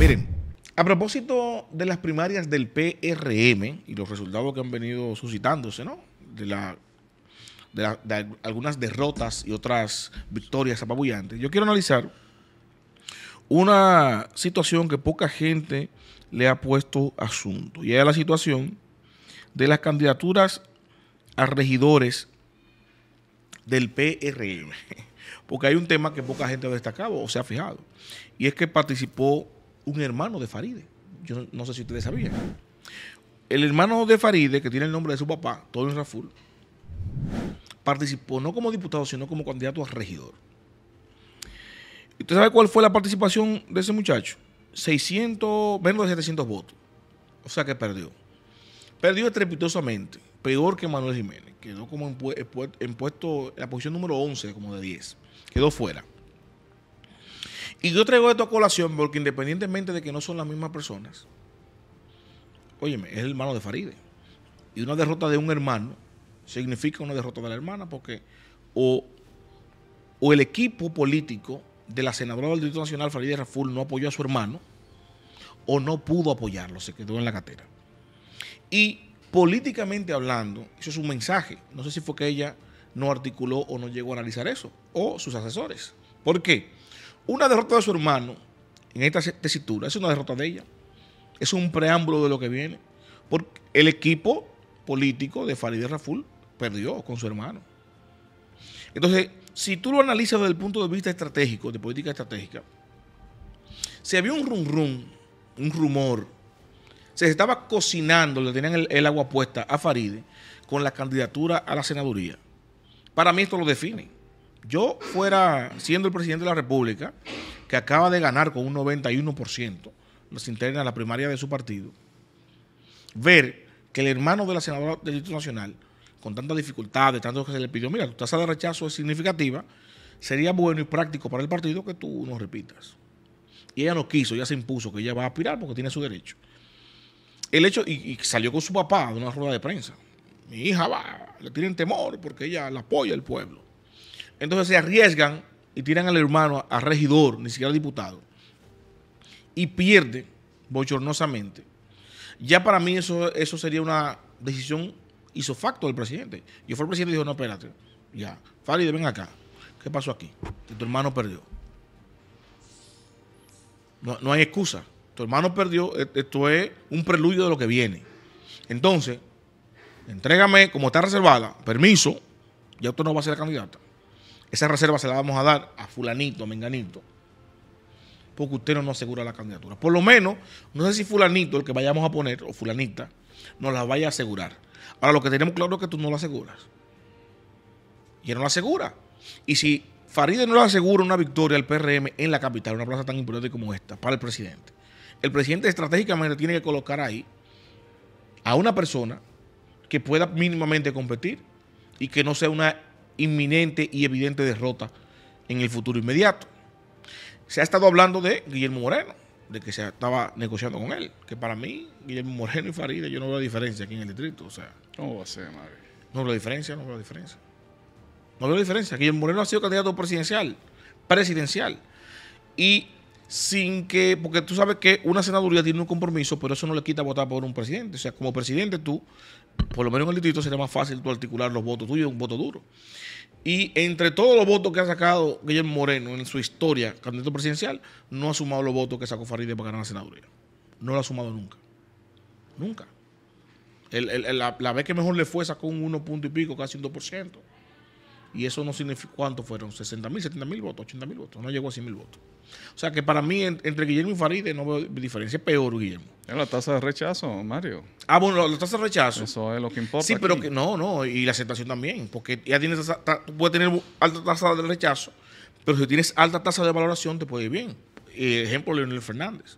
Miren, a propósito de las primarias del PRM y los resultados que han venido suscitándose, ¿no? De, de algunas derrotas y otras victorias apabullantes, yo quiero analizar una situación que poca gente le ha puesto asunto, y es la situación de las candidaturas a regidores del PRM, porque hay un tema que poca gente ha destacado o se ha fijado, y es que participó un hermano de Faride. Yo no, sé si ustedes sabían. El hermano de Faride, que tiene el nombre de su papá, Tony Raful, participó no como diputado, sino como candidato a regidor. ¿Usted sabe cuál fue la participación de ese muchacho? 600, menos de 700 votos. O sea que perdió. Perdió estrepitosamente, peor que Manuel Jiménez. Quedó como en, puesto, en puesto en la posición número 11, como de 10. Quedó fuera. Y yo traigo esto a colación porque independientemente de que no son las mismas personas, óyeme, es el hermano de Faride. Y una derrota de un hermano significa una derrota de la hermana porque o, el equipo político de la senadora del Distrito Nacional, Faride Raful, no apoyó a su hermano o no pudo apoyarlo, se quedó en la catera. Y políticamente hablando, eso es un mensaje. No sé si fue que ella no articuló o no llegó a analizar eso, o sus asesores. ¿Por qué? Una derrota de su hermano en esta tesitura es una derrota de ella. Es un preámbulo de lo que viene. Porque el equipo político de Farideh Raful perdió con su hermano. Entonces, si tú lo analizas desde el punto de vista estratégico, de política estratégica, se había un rum rum, un rumor, se estaba cocinando, le tenían el, el agua puesta a Faride con la candidatura a la senaduría. Para mí esto lo define yo fuera siendo el presidente de la República, que acaba de ganar con un 91% las internas, la primaria de su partido, ver que el hermano de la senadora del Distrito Nacional, con tantas dificultades, tanto que se le pidió, mira, tu tasa de rechazo es significativa, sería bueno y práctico para el partido que tú no repitas. Y ella no quiso, ella se impuso que ella va a aspirar porque tiene su derecho. El hecho, y, y salió con su papá de una rueda de prensa. Mi hija va, le tienen temor porque ella la apoya el pueblo. Entonces se arriesgan y tiran al hermano a regidor, ni siquiera al diputado. Y pierde bochornosamente. Ya para mí eso, eso sería una decisión facto del presidente. Yo fui el presidente y dijo, no, espérate, ya, fari ven acá. ¿Qué pasó aquí? Que tu hermano perdió. No, no, hay excusa. Tu hermano perdió, e, esto es un preludio de lo que viene. Entonces, entrégame, como está reservada, permiso, ya usted no va a ser la candidata. Esa reserva se la vamos a dar a fulanito, a menganito, porque usted no nos asegura la candidatura. Por lo menos, no sé si fulanito, el que vayamos a poner, o fulanita, nos la vaya a asegurar. Ahora, lo que tenemos claro es que tú no la aseguras. Y él no la asegura. Y si Faride no la asegura una victoria al PRM en la capital, una plaza tan importante como esta, para el presidente, el presidente estratégicamente tiene que colocar ahí a una persona que pueda mínimamente competir y que no sea una inminente y evidente derrota en el futuro inmediato. Se ha estado hablando de Guillermo Moreno, de que se estaba negociando con él, que para mí, Guillermo Moreno y Farida, yo no veo la diferencia aquí en el distrito, o sea. No veo la diferencia, no veo la diferencia. No veo la diferencia. Guillermo Moreno ha sido candidato presidencial, presidencial. Y sin que, porque tú sabes que una senaduría tiene un compromiso, pero eso no le quita votar por un presidente. O sea, como presidente tú por lo menos en el distrito sería más fácil tú articular los votos tuyos, un voto duro. Y entre todos los votos que ha sacado Guillermo Moreno en su historia, candidato presidencial, no ha sumado los votos que sacó Farideh para ganar la senaduría. No lo ha sumado nunca. Nunca. la, vez que mejor le fue sacó un 1 punto y pico, casi un y eso no significa cuánto fueron, 60 mil, 70 mil votos, 80 mil votos, no llegó a 100 mil votos. O sea que para mí, entre Guillermo y Faride no veo diferencia, es peor Guillermo. Es la tasa de rechazo, Mario. Ah, bueno, la, tasa de rechazo. Eso es lo que importa. Sí, pero que no, no, y la aceptación también, porque ya tienes, tú puedes tener alta tasa de rechazo, pero si tienes alta tasa de valoración te puede ir bien. ejemplo, Leonel Fernández.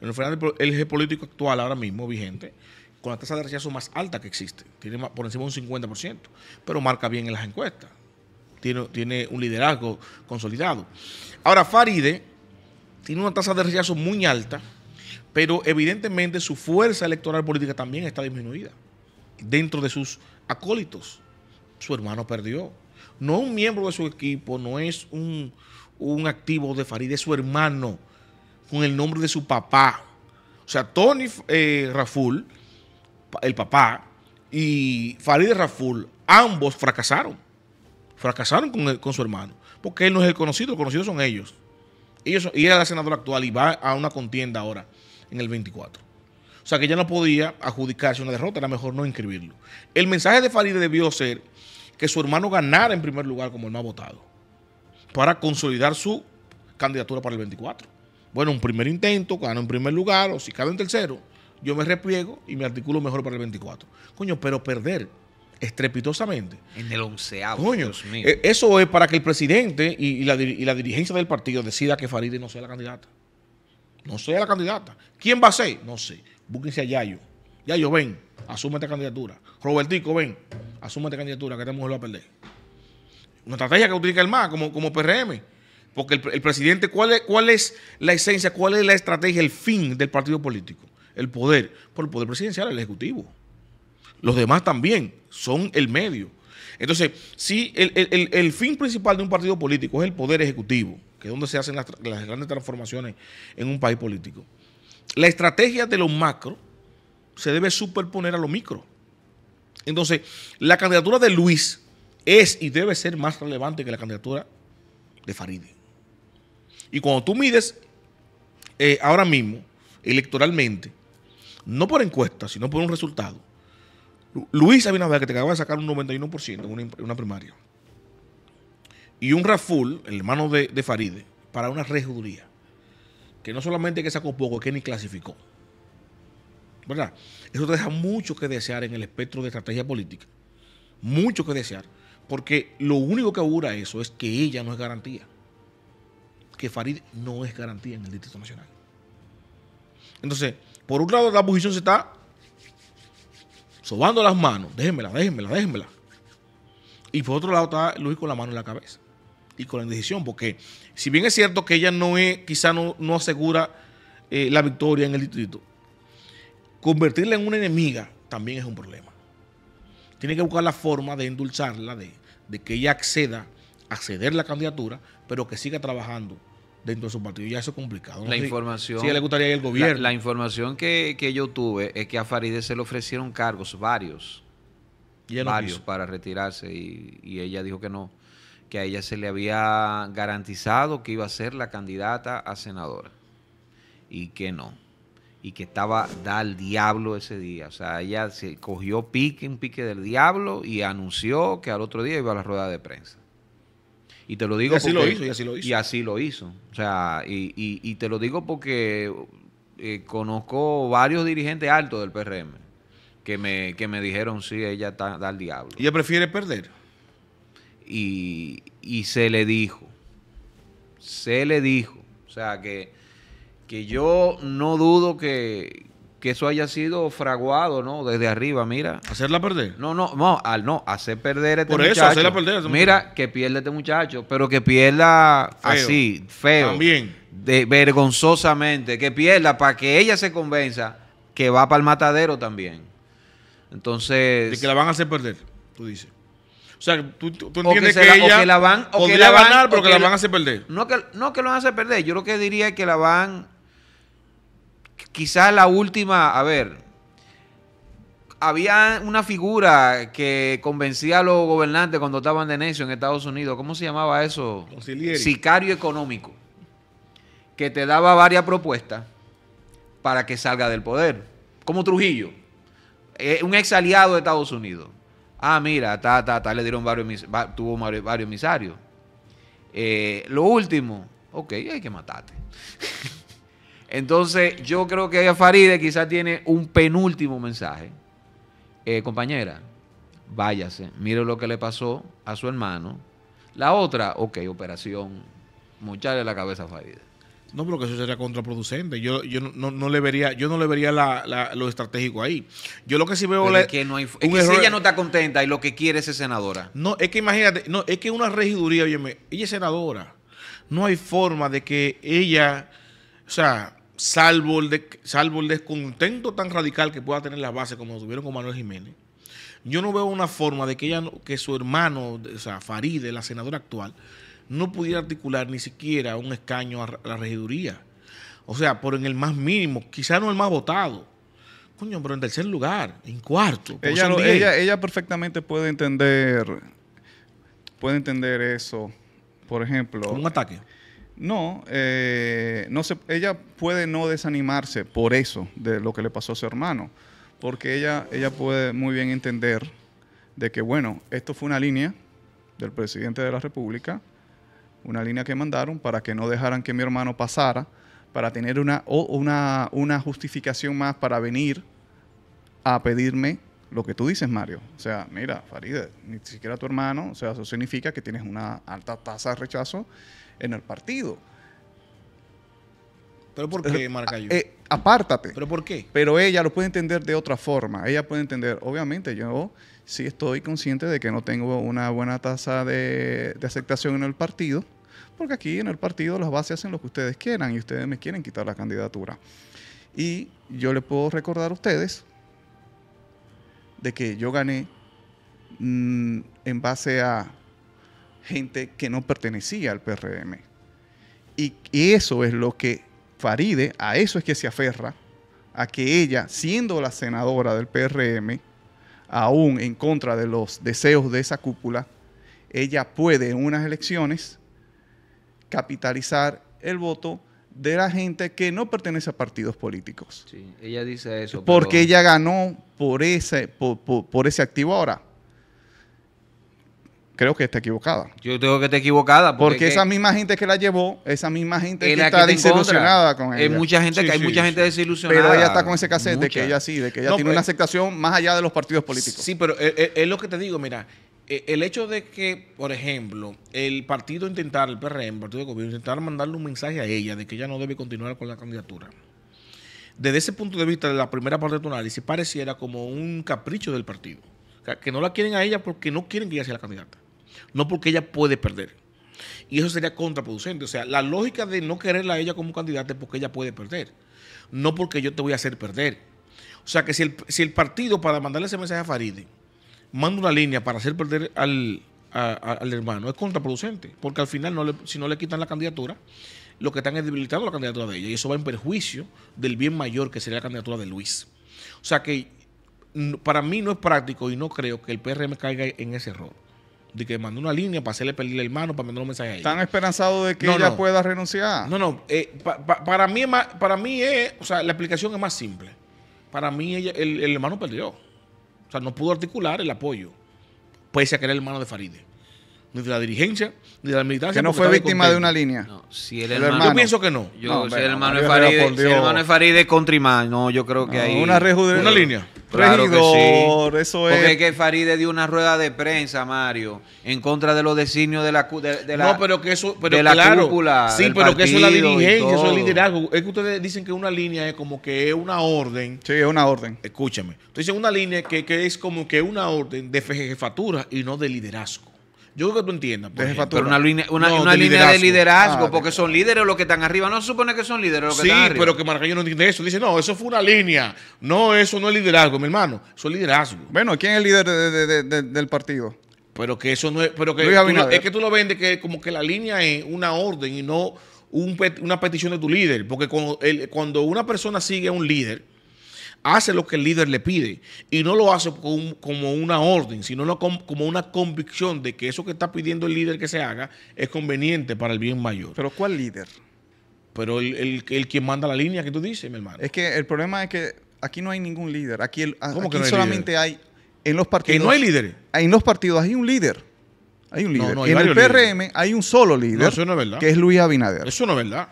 Leonel Fernández es el eje político actual ahora mismo, vigente, con la tasa de rechazo más alta que existe, tiene por encima de un 50%, pero marca bien en las encuestas tiene, un liderazgo consolidado. Ahora, Faride tiene una tasa de rechazo muy alta, pero evidentemente su fuerza electoral política también está disminuida dentro de sus acólitos. Su hermano perdió. No un miembro de su equipo, no es un, activo de Faride, es su hermano, con el nombre de su papá. O sea, Tony eh, Raful, el papá, y Faride Raful, ambos fracasaron. Fracasaron con, su hermano, porque él no es el conocido, los conocidos son ellos. ellos y era la senadora actual y va a una contienda ahora en el 24. O sea que ya no podía adjudicarse una derrota, era mejor no inscribirlo. El mensaje de Faride debió ser que su hermano ganara en primer lugar como el más votado para consolidar su candidatura para el 24. Bueno, un primer intento, gano en primer lugar, o si quedo en tercero, yo me repliego y me articulo mejor para el 24. Coño, pero perder estrepitosamente. En el 11 eh, eso es para que el presidente y, la, dirigencia del partido decida que Faride no sea la candidata. No sea la candidata. ¿Quién va a ser? No sé. Búsquense a Yayo. Yayo, ven, asúmete esta candidatura. Robertico, ven, asúmete candidatura que esta mujer va a perder. Una estrategia que utiliza el MAS como, como PRM. Porque el, presidente, ¿cuál ¿cuál es la esencia, cuál es la estrategia, el fin del partido político? El poder. Por el poder presidencial, el ejecutivo los demás también son el medio. Entonces, si el, fin principal de un partido político es el poder ejecutivo, que es donde se hacen las, grandes transformaciones en un país político, la estrategia de los macro se debe superponer a lo micro. Entonces, la candidatura de Luis es y debe ser más relevante que la candidatura de Faride. Y cuando tú mides eh, ahora mismo, electoralmente, no por encuesta, sino por un resultado, Luis Abinader, que te acaba de sacar un 91% en una, primaria, y un Raful, el hermano de, de Faride, para una regiduría, que no solamente que sacó poco, que ni clasificó. ¿Verdad? Eso te deja mucho que desear en el espectro de estrategia política. Mucho que desear. Porque lo único que augura eso es que ella no es garantía. Que Farid no es garantía en el Distrito Nacional. Entonces, por un lado, la oposición se está sobando las manos, déjenmela, déjenmela, déjenmela. Y por otro lado está Luis con la mano en la cabeza y con la indecisión, porque si bien es cierto que ella no es, quizá no, asegura eh, la victoria en el distrito, convertirla en una enemiga también es un problema. Tiene que buscar la forma de endulzarla, de, de que ella acceda a ceder la candidatura, pero que siga trabajando dentro de su partido. Ya eso es complicado. la información. le gustaría gobierno. La, información que, yo tuve es que a Farideh se le ofrecieron cargos varios. Y varios para retirarse y, ella dijo que no, que a ella se le había garantizado que iba a ser la candidata a senadora y que no, y que estaba da el diablo ese día, o sea, ella se cogió pique, un pique del diablo y anunció que al otro día iba a la rueda de prensa. Y te lo digo así lo hizo, y así lo hizo. Y así lo hizo. O sea, y, te lo digo porque eh, conozco varios dirigentes altos del PRM que me, que me dijeron, sí, ella está, da al diablo. ¿Y ella prefiere perder? Y, y se le dijo, se le dijo. O sea, que, que yo no dudo que, que eso haya sido fraguado, ¿no? Desde arriba, mira. ¿Hacerla perder? No, no, no, al no, hacer perder a este Por eso, hacerla perder. Este mira, que pierda este muchacho, pero que pierda así, feo. También. De, vergonzosamente, que pierda para que ella se convenza que va para el matadero también. Entonces. De que la van a hacer perder, tú dices. O sea, tú, entiendes que, la, ella o que la van, o ganar, pero que, la van a hacer perder. No que, no que lo van a hacer perder. Yo lo que diría es que la van quizás la última, a ver, había una figura que convencía a los gobernantes cuando estaban de necio en Estados Unidos. ¿Cómo se llamaba eso? Sicario económico. Que te daba varias propuestas para que salga del poder. Como Trujillo. Eh, un ex aliado de Estados Unidos. Ah, mira, ta, ta, le dieron varios, tuvo varios emisarios. Eh, lo último, ok, hay que matarte. Entonces, yo creo que Faride quizás tiene un penúltimo mensaje. Eh, compañera, váyase, mire lo que le pasó a su hermano. La otra, ok, operación, mocharle la cabeza a Faride. No, pero que eso sería contraproducente. Yo, yo no, le vería, yo no le vería lo estratégico ahí. Yo lo que sí veo es que, no ella no está contenta y lo que quiere es ser senadora. No, es que imagínate, no, es que una regiduría, oye, ella es senadora. No hay forma de que ella, o sea, salvo el, salvo el descontento tan radical que pueda tener la base como lo tuvieron con Manuel Jiménez, yo no veo una forma de que, ella, que su hermano, o sea, Faride, la senadora actual, no pudiera articular ni siquiera un escaño a la regiduría. O sea, por en el más mínimo, quizá no el más votado. Coño, pero en tercer lugar, en cuarto. Ella, ella, ella perfectamente puede entender, puede entender eso. Por ejemplo. un ataque. No, eh, no se, ella puede no desanimarse por eso, de lo que le pasó a su hermano, porque ella, ella puede muy bien entender de que, bueno, esto fue una línea del presidente de la República, una línea que mandaron para que no dejaran que mi hermano pasara, para tener una, una, una justificación más para venir a pedirme lo que tú dices, Mario. O sea, mira, Faride, ni siquiera tu hermano, o sea, eso significa que tienes una alta tasa de rechazo en el partido. ¿Pero por qué eh, apártate. ¿Pero por qué? Pero ella lo puede entender de otra forma. Ella puede entender, obviamente, yo sí estoy consciente de que no tengo una buena tasa de, aceptación en el partido, porque aquí en el partido las bases hacen lo que ustedes quieran y ustedes me quieren quitar la candidatura. Y yo le puedo recordar a ustedes de que yo gané mm, en base a gente que no pertenecía al PRM. Y, eso es lo que Faride, a eso es que se aferra, a que ella, siendo la senadora del PRM, aún en contra de los deseos de esa cúpula, ella puede en unas elecciones capitalizar el voto de la gente que no pertenece a partidos políticos. Sí, ella dice eso. Porque ella ganó por ese, por ese activo. Ahora, creo que está equivocada. Yo tengo que está equivocada. Porque, esa misma gente que la llevó, esa misma gente está desilusionada con ella. Hay mucha gente, que hay mucha gente desilusionada. Pero ella está con ese cassette de que ella sí, de que ella tiene una eh, aceptación más allá de los partidos políticos. Sí, pero es lo que te digo, mira, e, el hecho de que, por ejemplo, el partido intentar, el PRM, el partido de gobierno, intentar mandarle un mensaje a ella de que ella no debe continuar con la candidatura. Desde ese punto de vista de la primera parte de tu análisis, pareciera como un capricho del partido. Que no la quieren a ella porque no quieren que ella sea la candidata no porque ella puede perder. Y eso sería contraproducente. O sea, la lógica de no quererla a ella como candidata es porque ella puede perder, no porque yo te voy a hacer perder. O sea, que si el, partido, para mandarle ese mensaje a Faride, manda una línea para hacer perder al, hermano, es contraproducente, porque al final, si no le quitan la candidatura, lo que están es debilitando la candidatura de ella, y eso va en perjuicio del bien mayor que sería la candidatura de Luis. O sea que para mí no es práctico y no creo que el PRM caiga en ese error de que mandó una línea para hacerle pedirle el hermano, para mandar un mensaje a ella. ¿Están esperanzados de que ella pueda renunciar? No, no. Eh, para, mí es para mí es, o sea, la explicación es más simple. Para mí el, el hermano perdió. O sea, no pudo articular el apoyo, pese a que era el hermano de Faride ni de la dirigencia, ni de la militancia. Que no fue víctima de una línea. No, si el Yo pienso que no. Yo, si, el hermano es Faride, el hermano es Faride no, yo creo que ahí. Una, línea. Claro regidor, que sí. eso es. Porque es que Faride dio una rueda de prensa, Mario, en contra de los designios de la, de, la No, pero que eso, pero Sí, pero que eso es la dirigencia, eso es el liderazgo. Es que ustedes dicen que una línea es como que es una orden. Sí, es una orden. Escúchame. Entonces, una línea que, que es como que una orden de jefatura y no de liderazgo. Yo creo que tú entiendas. pero una, línea de liderazgo, porque son líderes los que están arriba. No se supone que son líderes los que están arriba. Sí, pero que Marcaño no entiende eso. Dice, no, eso fue una línea. No, eso no es liderazgo, mi hermano. Eso es liderazgo. Bueno, ¿quién es el líder del partido? Pero que eso no es. Pero que tú, es que tú lo ves que como que la línea es una orden y no una petición de tu líder. Porque cuando una persona sigue a un líder hace lo que el líder le pide y no lo hace como una orden, sino como una convicción de que eso que está pidiendo el líder que se haga es conveniente para el bien mayor. ¿Pero cuál líder? Pero el, quien manda la línea que tú dices, mi hermano. Es que el problema es que aquí no hay ningún líder. Aquí, que solamente hay en los partidos. Que no hay líderes. En los partidos hay un líder. Hay un líder. en el PRM hay un solo líder. es Que es Luis Abinader. Eso no es verdad.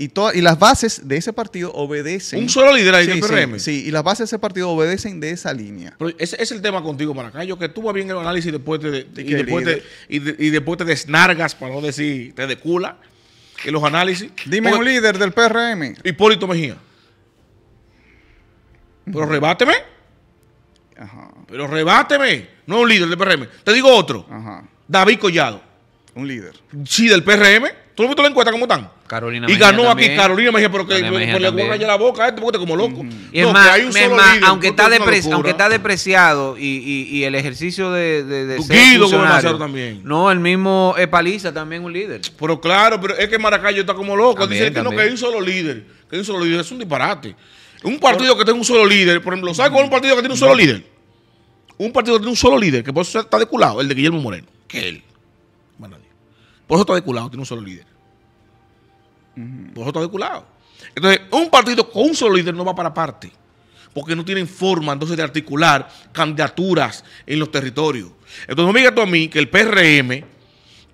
Y, y las bases de ese partido obedecen. Un solo líder ahí del PRM. Sí, y las bases de ese partido obedecen de esa línea. ese es el tema contigo, Maracayo, que tú vas bien el análisis y después te, de, después desnargas, para no decir te decula, en los análisis. Dime un líder del PRM. Hipólito Mejía. Pero rebáteme. Ajá. Pero rebáteme. No un líder del PRM. Te digo otro. Ajá. David Collado. Un líder. Sí, del PRM. ¿Tú no visto la encuesta cómo están? Carolina y ganó aquí Carolina Carolina Mejía, pero que le voy a pues la boca a este porque como loco. Y mm. no, más, que hay un solo líder, aunque, está aunque está depreciado y, y, el ejercicio de, de, de ser funcionario, también. No, el mismo Epaliza también un líder. Pero claro, pero es que Maracayo está como loco. Dice que no, que hay un solo líder. Que hay un solo líder. Es un disparate. Un partido que tenga un solo líder, por ejemplo, ¿sabes cuál es un partido que tiene un solo líder? Un partido que tiene un solo líder, que por eso está deculado, el de Guillermo Moreno, que él. por eso está deculado, tiene un solo líder. Por Entonces, un partido con un solo líder no va para parte. Porque no tienen forma entonces de articular candidaturas en los territorios. Entonces, no me digas tú a mí que el PRM,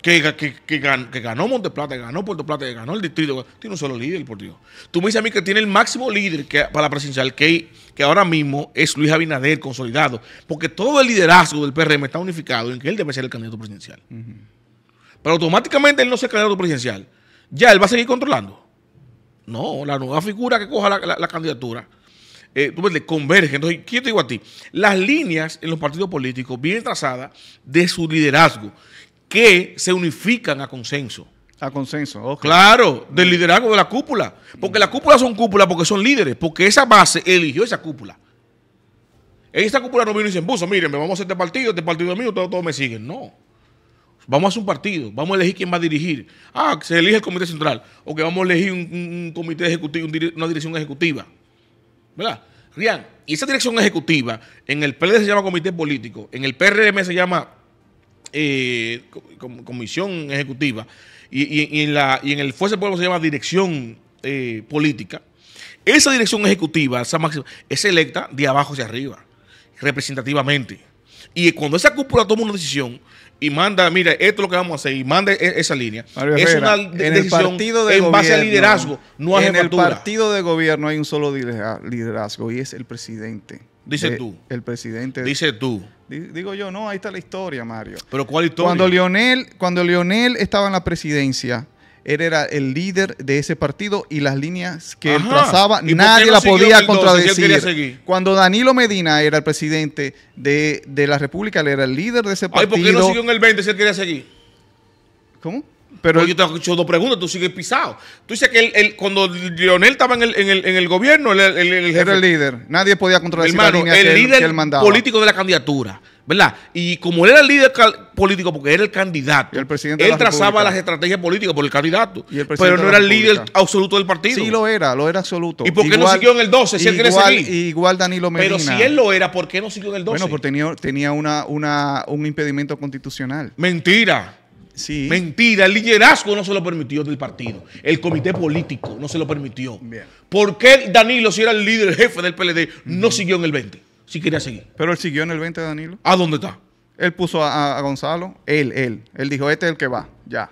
que, que, ganó, Monteplata, que ganó Puerto Plata, que ganó el distrito, tiene un solo líder, por Dios. Tú me dices a mí que tiene el máximo líder para la presidencial, que, que ahora mismo es Luis Abinader consolidado. Porque todo el liderazgo del PRM está unificado en que él debe ser el candidato presidencial. Pero automáticamente él no es el candidato presidencial ya él va a seguir controlando. No, la nueva figura que coja la, candidatura, eh, tú ves, converge. Entonces, ¿qué te digo a ti? Las líneas en los partidos políticos vienen trazadas de su liderazgo, que se unifican a consenso. A consenso, Claro, del mm. liderazgo de la cúpula. Porque la cúpula son cúpulas porque son líderes, porque esa base eligió esa cúpula. Esa cúpula no vino y se miren, me vamos a este partido, este partido es mío, todo todos me siguen. No. Vamos a hacer un partido, vamos a elegir quién va a dirigir. Ah, se elige el comité central, o que vamos a elegir un, comité ejecutivo, una dirección ejecutiva. ¿Verdad? Rian, y esa dirección ejecutiva, en el PLD se llama comité político, en el PRM se llama eh, comisión ejecutiva, y, en el Fuerza del Pueblo se llama dirección eh, política. Esa dirección ejecutiva, esa máxima, es electa de abajo hacia arriba, representativamente. Y cuando esa cúpula toma una decisión, y manda, mira, esto es lo que vamos a hacer y manda e-, esa línea. es una en decisión en base al liderazgo, no En el partido de gobierno hay un solo liderazgo y es el presidente. Dice tú. El presidente. Dice tú. Digo yo, no, ahí está la historia, Mario. Pero ¿cuál historia? Cuando Lionel, cuando Lionel estaba en la presidencia, él era el líder de ese partido y las líneas que él trazaba nadie la podía contradecir. Cuando Danilo Medina era el presidente de, la República, él era el líder de ese partido. ¿por qué no siguió en el 20 si él quería seguir? ¿Cómo? Pero yo te he hecho dos preguntas, tú sigues pisado. Tú dices que cuando Lionel estaba en el, en el, en gobierno, él, era el líder. Nadie podía controlar el líder político de la candidatura. ¿verdad? Y como él era el líder político, porque era el candidato, él trazaba las estrategias políticas por el candidato, pero no era el líder absoluto del partido. Sí, lo era, lo era absoluto. ¿Y por qué no siguió en el 12 si él quiere seguir? Igual Danilo Medina. Pero si él lo era, ¿por qué no siguió en el 12? Bueno, porque tenía, tenía una, un impedimento constitucional. Mentira. Mentira, el liderazgo no se lo permitió del partido. El comité político no se lo permitió. ¿Por qué Danilo, si era el líder, el jefe del PLD, no siguió en el 20? Si quería seguir. Pero él siguió en el 20, Danilo. ¿A dónde está? Él puso a, a Gonzalo, él, él. Él dijo, este es el que va, ya.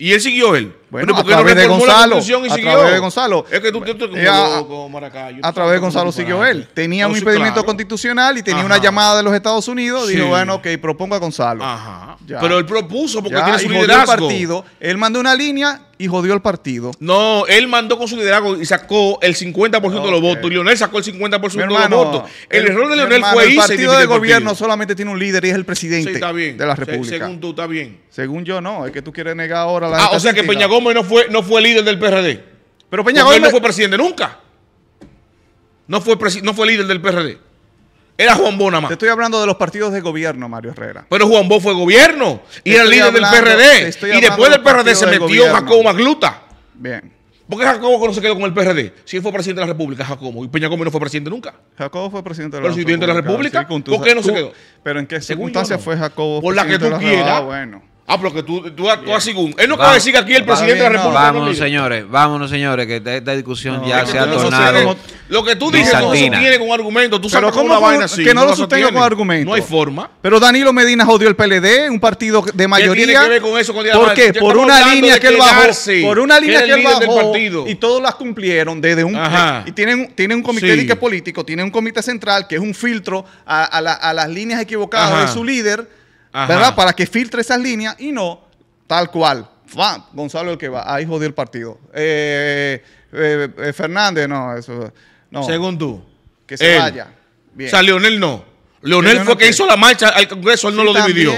Y él siguió él. Bueno, porque a través no de Gonzalo. y a través de Gonzalo. Es que tú, a, Maracayo, a través de Gonzalo siguió él. Tenía un impedimento constitucional y tenía una llamada de los Estados Unidos. Dijo, bueno, que propongo a Gonzalo. Ajá. Pero él propuso porque tiene su liderazgo. Partido, él mandó una línea y jodió el partido. No, él mandó con su liderazgo y sacó el 50% de los votos. Lionel sacó el 50% de los votos. El, error de Lionel fue fue El partido de gobierno solamente tiene un líder y es el presidente de la República. Se, según tú, está bien. Según yo, no. Es que tú quieres negar ahora la. Ah, o sea que Peña Gómez no fue, no fue líder del PRD. Pero Peña Gómez. no fue presidente nunca. No fue, no fue líder del PRD. Era Juan Bo nada más. Te estoy hablando de los partidos de gobierno, Mario Herrera. Pero Juan Bo fue gobierno y era líder del PRD. Y después del PRD se metió Jacobo Magluta. Bien. ¿Por qué Jacobo no se quedó con el PRD? Si él fue presidente de la República, Jacobo. Y Peña Gómez no fue presidente nunca. Jacobo fue presidente de la, presidente República. De la República. ¿Por qué no se quedó? ¿Pero en qué circunstancias fue Jacobo? Por la que tú ah, quieras. bueno. Ah, pero que tú, tú, actúas Él no puede decir que aquí el presidente de la República. Vámonos, señores, vámonos, señores, que esta, discusión ya se ha tornado. Lo que tú dices no sostiene con argumento. Tú sabes vaina así. Que no, lo sostenga con argumento. No hay forma. Pero Danilo Medina jodió el PLD, un partido de mayoría. ¿Qué tiene que ver con eso? ¿Por qué? Por una línea que él bajó. Por una línea que él bajó. Y todos las cumplieron desde un. Y eh, tienen, tienen un comité político, tienen un comité central que es un filtro a, las líneas equivocadas de su líder ¿verdad? Para que filtre esas líneas y no tal cual. ¡Fam! Gonzalo el que va, ahí jodió el partido. Eh, eh, eh, Fernández, no, eso. Según tú. Que se vaya. O sea, Leonel no. Leonel, fue que hizo la marcha al Congreso, él no lo dividió.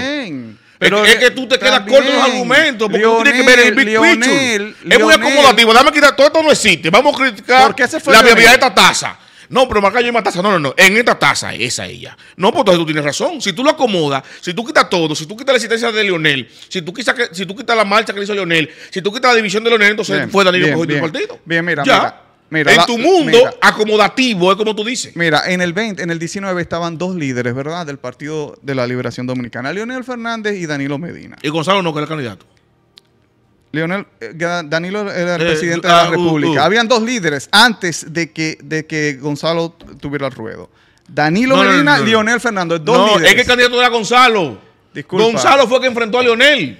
Pero es, que tú te quedas corto en los argumentos, porque tú tienes que ver el big picture. es muy acomodativo. Dame quitar todo esto no existe. Vamos a criticar la viabilidad de esta tasa. No, pero Marcaño hay una taza. No, no, no. En esta taza, esa ella. No, pues entonces tú tienes razón. Si tú lo acomodas, si tú quitas todo, si tú quitas la existencia de Lionel, si tú, quitas, si tú la marcha que le hizo Lionel, si tú quitas la división de Leonel, entonces fue Danilo cogió el partido. Bien, mira, mira. Mira, en tu mundo acomodativo, es como tú dices. Mira, en el 20, en el 19 estaban dos líderes, ¿verdad? Del Partido de la Liberación Dominicana, Leonel Fernández y Danilo Medina. Y Gonzalo no, que era el candidato. Leonel, eh, Danilo era el eh, presidente de la ah, uh, República. Uh. Habían dos líderes antes de que, de que Gonzalo tuviera el ruedo. Danilo no, Medina, Leonel Fernández, dos líderes. es que el candidato era Gonzalo. Gonzalo fue que enfrentó a Leonel.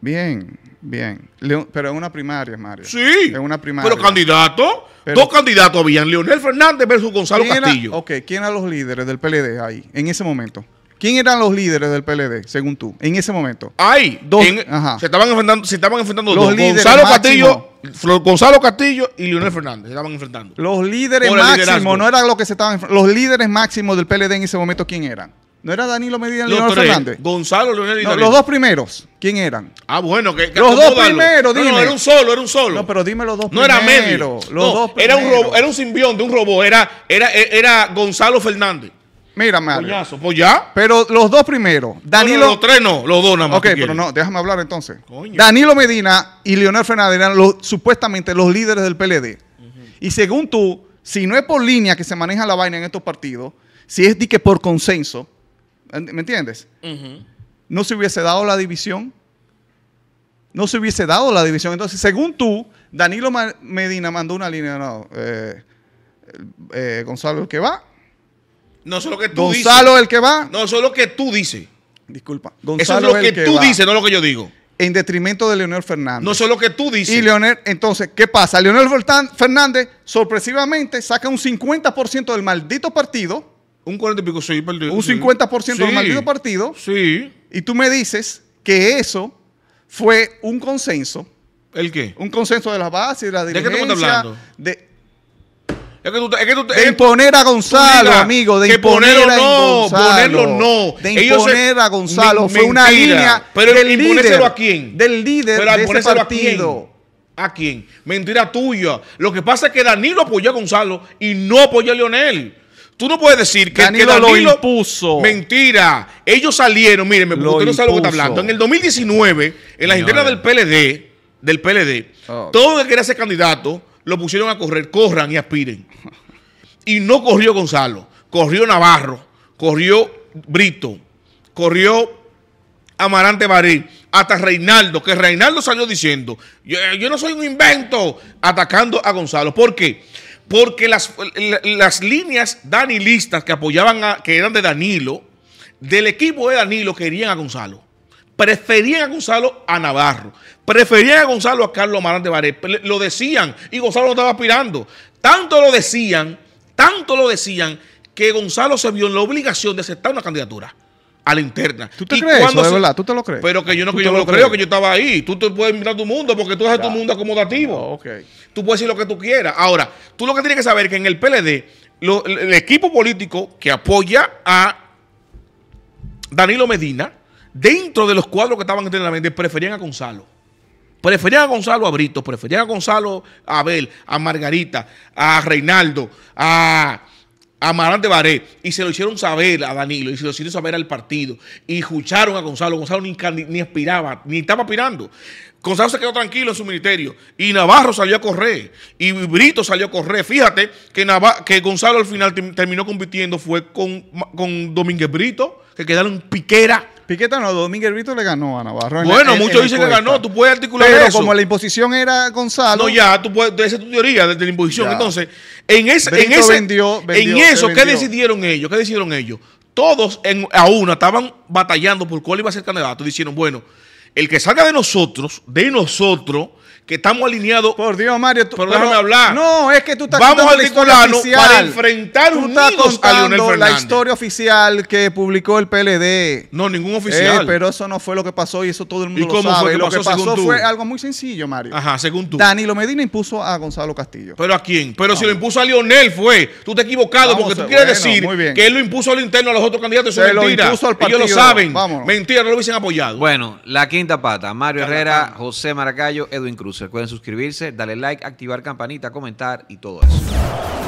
Bien, bien. pero es una primaria, Mario. Sí. Es una primaria. Pero candidato. dos candidatos habían, Leonel Fernández versus Gonzalo Castillo. ok, ¿quién eran los líderes del PLD ahí, en ese momento? ¿Quién eran los líderes del PLD, según tú, en ese momento? Hay dos. se, estaban enfrentando, dos. Líderes Gonzalo Castillo, Gonzalo Castillo y Leonel Fernández se estaban enfrentando. Los líderes máximos, no eran los que se estaban Los líderes máximos del PLD en ese momento, ¿quién eran? ¿No era Danilo Medina y Leonel Fernández? Gonzalo, Leonel y no, Los dos primeros, ¿quién eran? Ah, bueno, que. los dos primeros, dime. No, era un solo, era un solo. No, pero dime los dos primeros. No era medio. Era un, simbionte, era un simbionte, un robot. Era, era, era Gonzalo Fernández. Mira, Mario. Pues ya. Pero los dos primeros. Danilo. los tres no, los dos nada más. Ok, pero no, déjame hablar entonces. Coño. Danilo Medina y Leonel Fernández eran supuestamente los líderes del PLD. Y según tú, si no es por línea que se maneja la vaina en estos partidos, si es di que por consenso, ¿me entiendes? No se hubiese dado la división. No se hubiese dado la división. Entonces, según tú, Danilo Medina mandó una línea, no, eh, eh, Gonzalo, que va, no solo que tú dices. Gonzalo el que va. No solo que tú dices. Disculpa. Eso es lo que, tú dices, no lo que yo digo. En detrimento de Leonel Fernández. No solo que tú dices. Y Leonel, entonces, ¿qué pasa? Leonel Fernández sorpresivamente saca un 50% del maldito partido. Un 40 y pico, sí, perdido. Un 50% del maldito partido. Sí. Y tú me dices que eso fue un consenso. ¿El qué? Un consenso de las bases, de la dirección. ¿De qué estamos hablando? De, es que tú, es que tú, de imponer a Gonzalo, amigo, de que imponer ponerlo a no, Gonzalo, ponerlo no. De imponer a Gonzalo fue una línea pero del líder, a quién? Del líder pero de ese partido. ¿A quién? Mentira tuya. Lo que pasa es que Danilo apoyó a Gonzalo y no apoyó a Lionel Tú no puedes decir que Danilo, que Danilo lo impuso. Mentira. Ellos salieron, Miren, porque no sabe lo que está hablando. En el 2019, en las internas del PLD, del PLD, oh. todo el que quería ser candidato lo pusieron a correr, corran y aspiren. Y no corrió Gonzalo, corrió Navarro, corrió Brito, corrió Amarante Barí, hasta Reinaldo, que Reinaldo salió diciendo, yo, no soy un invento, atacando a Gonzalo. ¿Por qué? Porque las, las líneas danilistas que apoyaban, a, que eran de Danilo, del equipo de Danilo, querían a Gonzalo preferían a Gonzalo a Navarro, preferían a Gonzalo a Carlos de Baré, lo decían y Gonzalo estaba aspirando. Tanto lo decían, tanto lo decían que Gonzalo se vio en la obligación de aceptar una candidatura a la interna. ¿Tú te crees verdad? ¿Tú te lo crees? Pero que yo no creo, que yo estaba ahí. Tú te puedes mirar tu mundo porque tú haces tu mundo acomodativo. Ah, tú puedes decir lo que tú quieras. Ahora, tú lo que tienes que saber es que en el PLD, el equipo político que apoya a Danilo Medina dentro de los cuadros que estaban en mente preferían a Gonzalo. Preferían a Gonzalo a Brito, preferían a Gonzalo a Abel, a Margarita, a Reinaldo, a, a de Baré. Y se lo hicieron saber a Danilo, y se lo hicieron saber al partido. Y escucharon a Gonzalo. Gonzalo ni, aspiraba, ni estaba aspirando. Gonzalo se quedó tranquilo en su ministerio. Y Navarro salió a correr. Y Brito salió a correr. Fíjate que, que Gonzalo al final terminó compitiendo. Fue con, con Domínguez Brito, que quedaron piquera Piqueta no, Domínguez Brito le ganó a Navarro. Bueno, muchos dicen que ganó, tú puedes articular Pero como la imposición era Gonzalo. No, ya, tú puedes, esa es tu teoría de, la imposición. Entonces, en, en, eso, ¿qué decidieron ellos? ¿Qué decidieron ellos? Todos en, a una estaban batallando por cuál iba a ser candidato. Dicieron, bueno, el que salga de nosotros, de nosotros, que estamos alineados. Por Dios, Mario, tú, pero, déjame hablar. No, es que tú estás Vamos al para enfrentar tú estás contando la historia oficial que publicó el PLD. No, ningún oficial. Eh, pero eso no fue lo que pasó y eso todo el mundo lo sabe. Fue lo que pasó fue algo muy sencillo, Mario. Ajá, según tú. Danilo Medina impuso a Gonzalo Castillo. ¿Pero a quién? Pero si lo impuso a Lionel fue. Tú te has equivocado porque tú eh, quieres decir que él lo impuso al interno a los otros candidatos. Eso es mentira. Lo Ellos lo saben. Mentira, no lo hubiesen apoyado. Bueno, la quinta pata. Mario Herrera, José Maracayo, Edwin Cruz pueden suscribirse, darle like, activar campanita, comentar y todo eso.